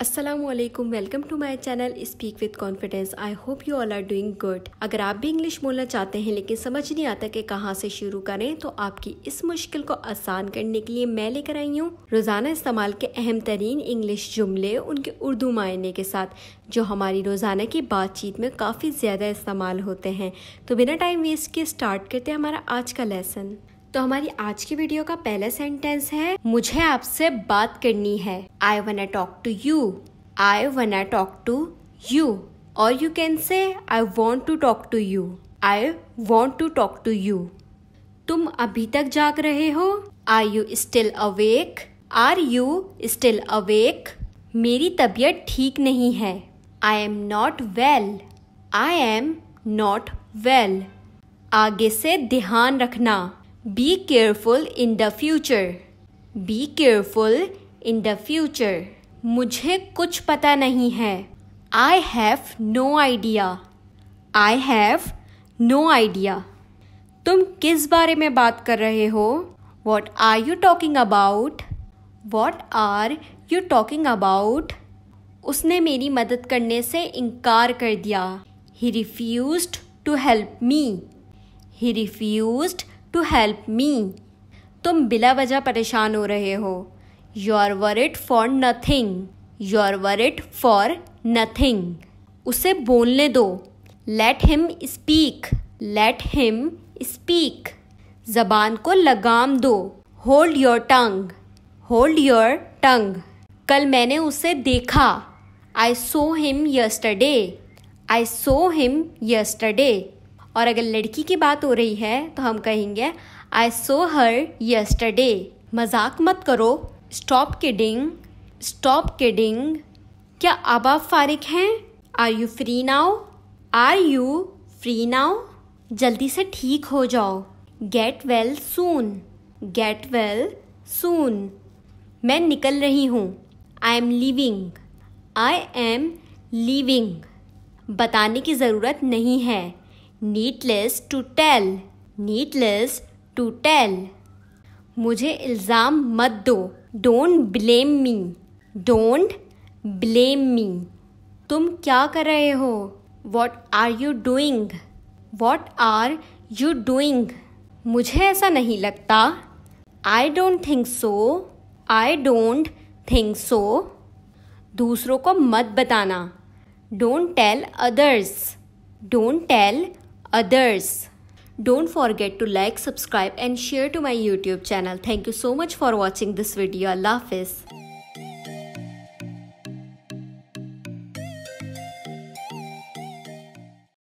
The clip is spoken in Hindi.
Aslam welcome to my channel speak with confidence I hope you all are doing good अगर आप भी इंग्लिश बोलना चाहते हैं लेकिन समझ नहीं आता कि कहाँ से शुरू करें तो आपकी इस मुश्किल को आसान करने के लिए मैं लेकर आई हूँ रोज़ाना इस्तेमाल के अहम तरीन इंग्लिश जुमले उनके उर्दू मायने के साथ जो हमारी रोज़ाना की बातचीत में काफ़ी ज़्यादा इस्तेमाल होते हैं तो बिना टाइम वेस्ट किए स्टार्ट करते हैं हमारा आज का लेसन तो हमारी आज की वीडियो का पहला सेंटेंस है मुझे आपसे बात करनी है I want talk to you I want talk to you और you can say I want to talk to you I want to talk to you तुम अभी तक जाग रहे हो are you still awake are you still awake मेरी तबीयत ठीक नहीं है I am not well I am not well आगे से ध्यान रखना Be careful in the future. Be careful in the future. मुझे कुछ पता नहीं है I have no idea. I have no idea. तुम किस बारे में बात कर रहे हो What are you talking about? What are you talking about? उसने मेरी मदद करने से इनकार कर दिया He refused to help me. He refused to help me तुम बिला वजह परेशान हो रहे हो you are it for nothing you are it for nothing उसे बोलने दो let him speak let him speak जबान को लगाम दो hold your tongue hold your tongue कल मैंने उसे देखा I saw him yesterday I saw him yesterday और अगर लड़की की बात हो रही है तो हम कहेंगे आई सो हर यस्टरडे मजाक मत करो स्टॉप किडिंग स्टॉप किडिंग क्या अब आप फारिक हैं are you free now are you free now जल्दी से ठीक हो जाओ get well soon get well soon मैं निकल रही हूँ I am leaving I am leaving बताने की ज़रूरत नहीं है needless to tell needless to tell मुझे इल्ज़ाम मत दो don't blame me don't blame me तुम क्या कर रहे हो what are you doing what are you doing मुझे ऐसा नहीं लगता I don't think so I don't think so दूसरों को मत बताना don't tell others don't tell others. Don't forget to like, subscribe and share to my YouTube channel. Thank you so much for watching this video. Allah Hafiz.